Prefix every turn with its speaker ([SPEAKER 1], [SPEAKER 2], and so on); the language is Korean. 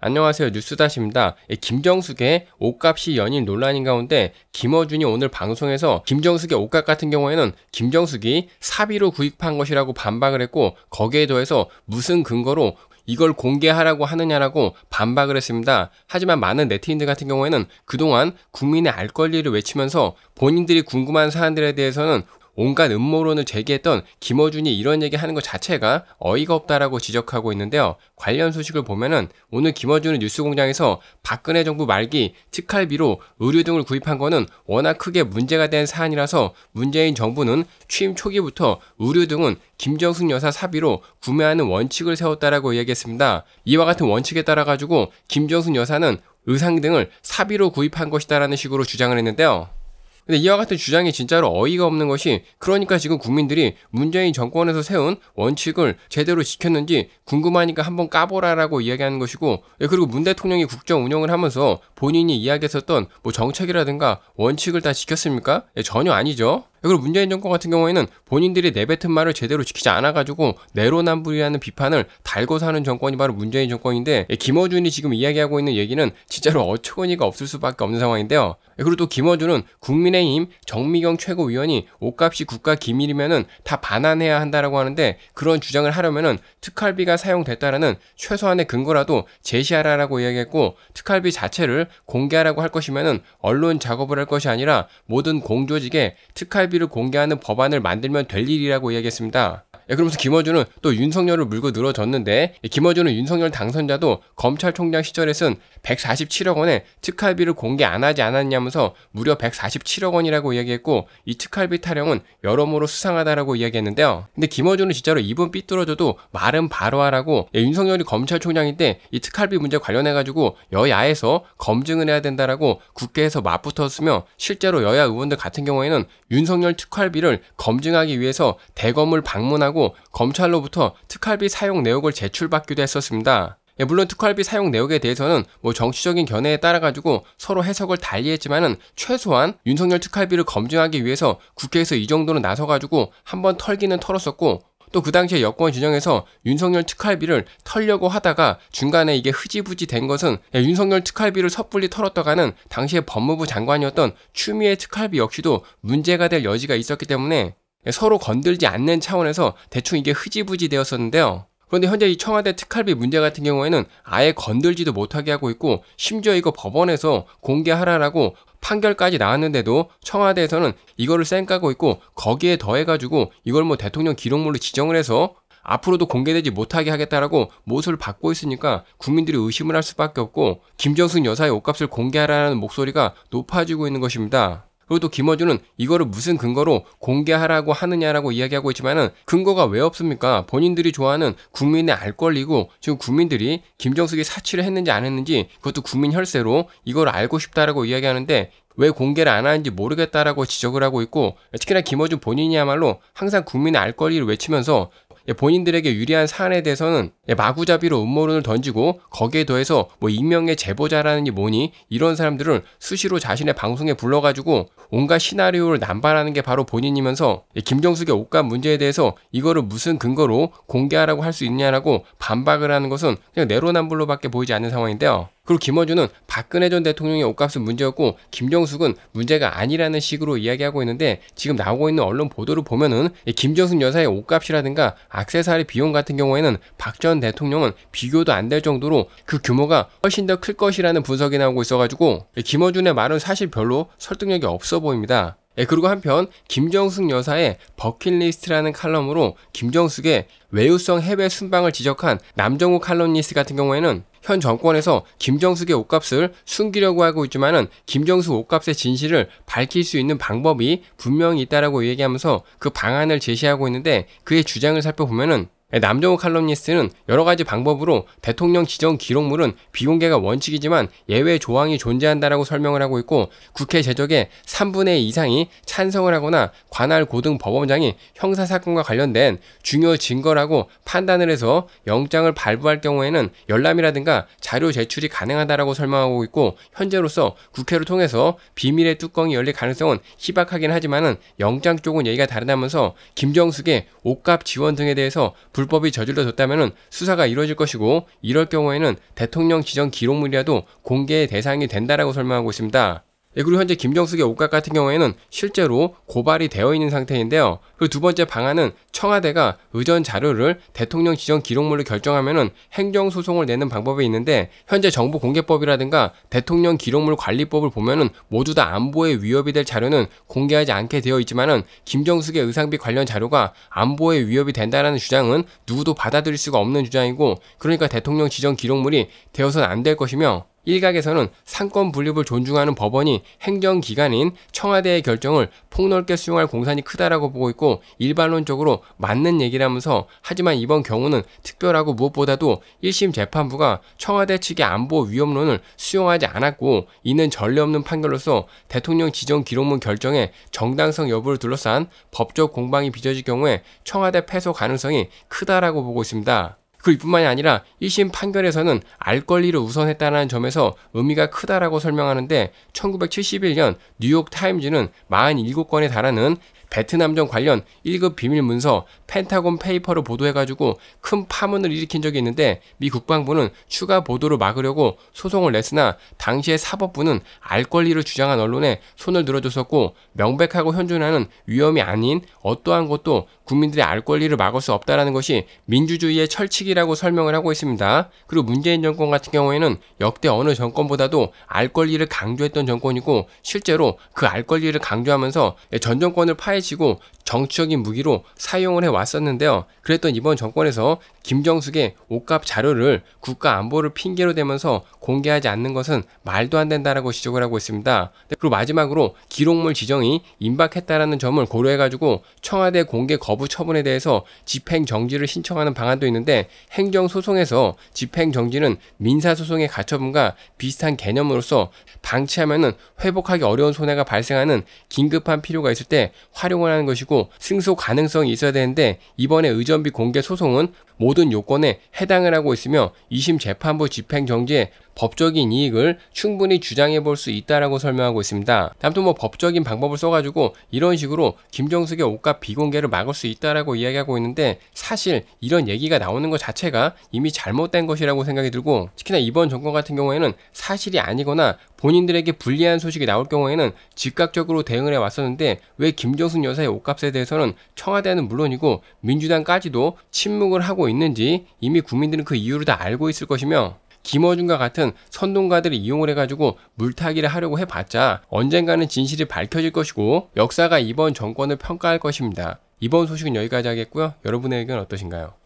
[SPEAKER 1] 안녕하세요 뉴스다시입니다. 예, 김정숙의 옷값이 연일 논란인 가운데 김어준이 오늘 방송에서 김정숙의 옷값 같은 경우에는 김정숙이 사비로 구입한 것이라고 반박을 했고 거기에 더해서 무슨 근거로 이걸 공개하라고 하느냐라고 반박을 했습니다. 하지만 많은 네티즌들 같은 경우에는 그동안 국민의 알 권리를 외치면서 본인들이 궁금한 사안들에 대해서는 온갖 음모론을 제기했던 김어준이 이런 얘기하는 것 자체가 어이가 없다라고 지적하고 있는데요. 관련 소식을 보면은 오늘 김어준은 뉴스공장에서 박근혜 정부 말기 특할비로 의류 등을 구입한 거는 워낙 크게 문제가 된 사안이라서 문재인 정부는 취임 초기부터 의류 등은 김정숙 여사 사비로 구매하는 원칙을 세웠다라고 이야기했습니다. 이와 같은 원칙에 따라 가지고 김정숙 여사는 의상 등을 사비로 구입한 것이다라는 식으로 주장을 했는데요. 근데 이와 같은 주장이 진짜로 어이가 없는 것이 그러니까 지금 국민들이 문재인 정권에서 세운 원칙을 제대로 지켰는지 궁금하니까 한번 까보라라고 이야기하는 것이고 예, 그리고 문 대통령이 국정 운영을 하면서 본인이 이야기했었던 뭐 정책이라든가 원칙을 다 지켰습니까? 예, 전혀 아니죠. 그리고 문재인 정권 같은 경우에는 본인들이 내뱉은 말을 제대로 지키지 않아가지고 내로남불이라는 비판을 달고 사는 정권이 바로 문재인 정권인데 예, 김어준이 지금 이야기하고 있는 얘기는 진짜로 어처구니가 없을 수밖에 없는 상황인데요. 예, 그리고 또 김어준은 국민의힘 정미경 최고위원이 옷값이 국가 기밀이면은 다 반환해야 한다라고 하는데 그런 주장을 하려면은 특활비가 사용됐다라는 최소한의 근거라도 제시하라라고 이야기했고 특활비 자체를 공개하라고 할 것이면은 언론 작업을 할 것이 아니라 모든 공조직에 특활 사활비를 공개하는 법안을 만들면 될 일이라고 이야기했습니다. 예, 그러면서 김어준은 또 윤석열을 물고 늘어졌는데 예, 김어준은 윤석열 당선자도 검찰총장 시절에 쓴 147억 원의 특활비를 공개 안 하지 않았냐면서 무려 147억 원이라고 이야기했고 이 특활비 타령은 여러모로 수상하다라고 이야기했는데요. 근데 김어준은 진짜로 입은 삐뚤어져도 말은 바로 하라고 예, 윤석열이 검찰총장인데 이 특활비 문제 관련해가지고 여야에서 검증을 해야 된다라고 국회에서 맞붙었으며 실제로 여야 의원들 같은 경우에는 윤석 윤석열 특활비를 검증하기 위해서 대검을 방문하고 검찰로부터 특활비 사용 내역을 제출받기도 했었습니다. 예, 물론 특활비 사용 내역에 대해서는 뭐 정치적인 견해에 따라 가지고 서로 해석을 달리했지만은 최소한 윤석열 특활비를 검증하기 위해서 국회에서 이 정도는 나서 가지고 한번 털기는 털었었고 또그 당시에 여권 진영에서 윤석열 특활비를 털려고 하다가 중간에 이게 흐지부지 된 것은 예, 윤석열 특활비를 섣불리 털었다가는 당시에 법무부 장관이었던 추미애 특활비 역시도 문제가 될 여지가 있었기 때문에 예, 서로 건들지 않는 차원에서 대충 이게 흐지부지 되었었는데요. 그런데 현재 이 청와대 특활비 문제 같은 경우에는 아예 건들지도 못하게 하고 있고 심지어 이거 법원에서 공개하라라고 판결까지 나왔는데도 청와대에서는 이거를 쌩까고 있고 거기에 더해가지고 이걸 뭐 대통령 기록물로 지정을 해서 앞으로도 공개되지 못하게 하겠다라고 못을 받고 있으니까 국민들이 의심을 할 수밖에 없고 김정숙 여사의 옷값을 공개하라는 목소리가 높아지고 있는 것입니다. 그리고 또 김어준은 이거를 무슨 근거로 공개하라고 하느냐라고 이야기하고 있지만은 근거가 왜 없습니까? 본인들이 좋아하는 국민의 알 권리고 지금 국민들이 김정숙이 사치를 했는지 안 했는지 그것도 국민 혈세로 이걸 알고 싶다라고 이야기하는데 왜 공개를 안 하는지 모르겠다라고 지적을 하고 있고 특히나 김어준 본인이야말로 항상 국민의 알 권리를 외치면서 예, 본인들에게 유리한 사안에 대해서는 예, 마구잡이로 음모론을 던지고 거기에 더해서 뭐 익명의 제보자라는니 뭐니 이런 사람들을 수시로 자신의 방송에 불러가지고 온갖 시나리오를 남발하는 게 바로 본인이면서 예, 김정숙의 옷값 문제에 대해서 이거를 무슨 근거로 공개하라고 할 수 있냐라고 반박을 하는 것은 그냥 내로남불로밖에 보이지 않는 상황인데요. 그리고 김어준은 박근혜 전 대통령의 옷값은 문제였고 김정숙은 문제가 아니라는 식으로 이야기하고 있는데 지금 나오고 있는 언론 보도를 보면은 김정숙 여사의 옷값이라든가 악세사리 비용 같은 경우에는 박 전 대통령은 비교도 안 될 정도로 그 규모가 훨씬 더 클 것이라는 분석이 나오고 있어가지고 김어준의 말은 사실 별로 설득력이 없어 보입니다. 예, 그리고 한편 김정숙 여사의 버킷리스트라는 칼럼으로 김정숙의 외유성 해외 순방을 지적한 남정우 칼럼니스트 같은 경우에는 현 정권에서 김정숙의 옷값을 숨기려고 하고 있지만은 김정숙 옷값의 진실을 밝힐 수 있는 방법이 분명히 있다라고 얘기하면서 그 방안을 제시하고 있는데 그의 주장을 살펴보면은 네, 남정우 칼럼니스트는 여러 가지 방법으로 대통령 지정 기록물은 비공개가 원칙이지만 예외 조항이 존재한다라고 설명을 하고 있고 국회 제적의 3분의 2 이상이 찬성을 하거나 관할 고등 법원장이 형사 사건과 관련된 중요 증거라고 판단을 해서 영장을 발부할 경우에는 열람이라든가 자료 제출이 가능하다라고 설명하고 있고 현재로서 국회를 통해서 비밀의 뚜껑이 열릴 가능성은 희박하긴 하지만은 영장 쪽은 얘기가 다르다면서 김정숙의 옷값 지원 등에 대해서 불법이 저질러졌다면 수사가 이루어질 것이고 이럴 경우에는 대통령 지정 기록물이라도 공개의 대상이 된다라고 설명하고 있습니다. 그리고 현재 김정숙의 옷각 같은 경우에는 실제로 고발이 되어 있는 상태인데요. 그두 번째 방안은 청와대가 의전 자료를 대통령 지정 기록물로 결정하면은 행정 소송을 내는 방법이 있는데 현재 정부 공개법이라든가 대통령 기록물 관리법을 보면은 모두 다 안보에 위협이 될 자료는 공개하지 않게 되어 있지만은 김정숙의 의상비 관련 자료가 안보에 위협이 된다라는 주장은 누구도 받아들일 수가 없는 주장이고 그러니까 대통령 지정 기록물이 되어서는안 될 것이며 일각에서는 상권 분립을 존중하는 법원이 행정기관인 청와대의 결정을 폭넓게 수용할 공산이 크다라고 보고 있고 일반론적으로 맞는 얘기라면서 하지만 이번 경우는 특별하고 무엇보다도 1심 재판부가 청와대 측의 안보 위험론을 수용하지 않았고 이는 전례 없는 판결로서 대통령 지정 기록문 결정에 정당성 여부를 둘러싼 법적 공방이 빚어질 경우에 청와대 패소 가능성이 크다라고 보고 있습니다. 그뿐만이 아니라 1심 판결에서는 알 권리를 우선했다는 점에서 의미가 크다라고 설명하는데 1971년 뉴욕 타임즈는 47건에 달하는 베트남전 관련 1급 비밀 문서 펜타곤 페이퍼를 보도해가지고 큰 파문을 일으킨 적이 있는데 미 국방부는 추가 보도를 막으려고 소송을 냈으나 당시에 사법부는 알 권리를 주장한 언론에 손을 들어줬었고 명백하고 현존하는 위험이 아닌 어떠한 것도 국민들의 알 권리를 막을 수 없다라는 것이 민주주의의 철칙이라고 설명을 하고 있습니다. 그리고 문재인 정권 같은 경우에는 역대 어느 정권보다도 알 권리를 강조했던 정권이고 실제로 그 알 권리를 강조하면서 전 정권을 파해 까해지고 정치적인 무기로 사용을 해 왔었는데요. 그랬던 이번 정권에서 김정숙의 옷값 자료를 국가 안보를 핑계로 대면서 공개하지 않는 것은 말도 안 된다라고 지적을 하고 있습니다. 네, 그리고 마지막으로 기록물 지정이 임박했다라는 점을 고려해가지고 청와대 공개 거부 처분에 대해서 집행 정지를 신청하는 방안도 있는데 행정 소송에서 집행 정지는 민사 소송의 가처분과 비슷한 개념으로서 방치하면은 회복하기 어려운 손해가 발생하는 긴급한 필요가 있을 때 활용 활용을 하는 것이고 승소 가능성이 있어야 되는데 이번에 의전비 공개 소송은 모든 요건에 해당을 하고 있으며 2심 재판부 집행정지에 법적인 이익을 충분히 주장해 볼 수 있다라고 설명하고 있습니다. 아무튼 뭐 법적인 방법을 써가지고 이런 식으로 김정숙의 옷값 비공개를 막을 수 있다라고 이야기하고 있는데 사실 이런 얘기가 나오는 것 자체가 이미 잘못된 것이라고 생각이 들고 특히나 이번 정권 같은 경우에는 사실이 아니거나 본인들에게 불리한 소식이 나올 경우에는 즉각적으로 대응을 해왔었는데 왜 김정숙 여사의 옷값에 대해서는 청와대는 물론이고 민주당까지도 침묵을 하고 있는지 이미 국민들은 그 이유를 다 알고 있을 것이며 김어준과 같은 선동가들을 이용을 해가지고 물타기를 하려고 해봤자 언젠가는 진실이 밝혀질 것이고 역사가 이번 정권을 평가할 것입니다. 이번 소식은 여기까지 하겠고요. 여러분의 의견 어떠신가요?